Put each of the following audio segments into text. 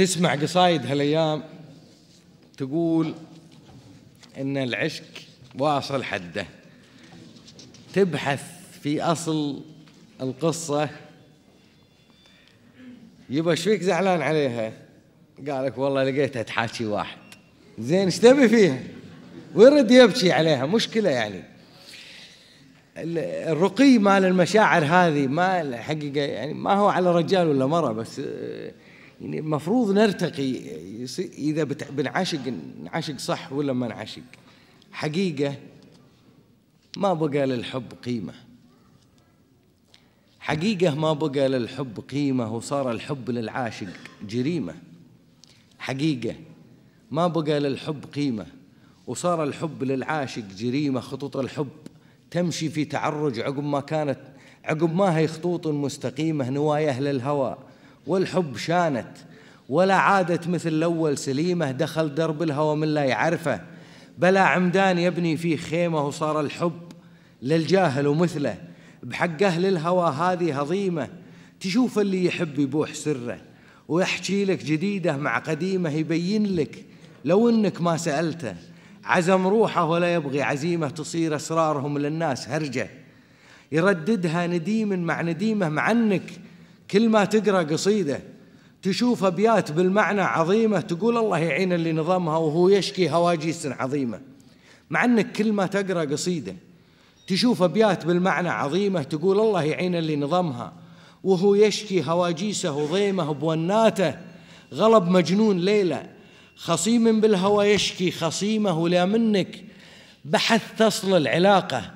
تسمع قصايد هالايام تقول ان العشق واصل حده تبحث في اصل القصه يبا ايش فيك زعلان عليها؟ قالك والله لقيتها تحاكي واحد زين ايش تبي فيها؟ ويرد يبكي عليها مشكله يعني الرقي مال المشاعر هذه ما الحقيقه يعني ما هو على رجال ولا مره بس يعني المفروض نرتقي اذا بنعشق نعشق صح ولا ما نعشق حقيقه ما بقى للحب قيمه حقيقه ما بقى للحب قيمه وصار الحب للعاشق جريمه حقيقه ما بقى للحب قيمه وصار الحب للعاشق جريمه خطوط الحب تمشي في تعرج عقب ما كانت عقب ما هي خطوط مستقيمه نواياه للهوى والحب شانت ولا عادت مثل الأول سليمة دخل درب الهوى من لا يعرفه بلا عمدان يبني فيه خيمة وصار الحب للجاهل ومثله بحق أهل الهوى هذه هضيمة تشوف اللي يحب يبوح سره ويحكي لك جديده مع قديمه يبين لك لو انك ما سالته عزم روحه ولا يبغي عزيمه تصير اسرارهم للناس هرجه يرددها نديم مع نديمه مع انك كل ما تقرا قصيده تشوف ابيات بالمعنى عظيمه تقول الله يعين اللي نظمها وهو يشكي هواجيس عظيمه مع انك كل ما تقرا قصيده تشوف ابيات بالمعنى عظيمه تقول الله يعين اللي نظمها وهو يشكي هواجيسه وضيمه بوناته غلب مجنون ليله خصيم بالهوى يشكي خصيمه لا منك بحث تصل العلاقه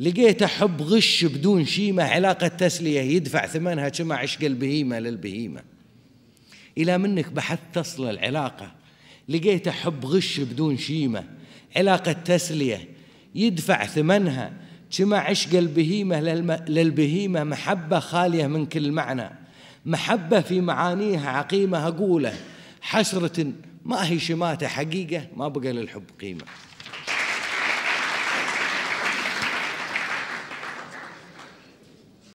لقيته حب غش بدون شيمة علاقة تسلية يدفع ثمنها كما عشق البهيمة للبهيمة إلى منك بحثت أصل العلاقة لقيته حب غش بدون شيمة علاقة تسلية يدفع ثمنها كما عشق البهيمة للبهيمة محبة خالية من كل معنى محبة في معانيها عقيمة أقوله حسرة ما هي شماتة حقيقة ما بقى للحب قيمة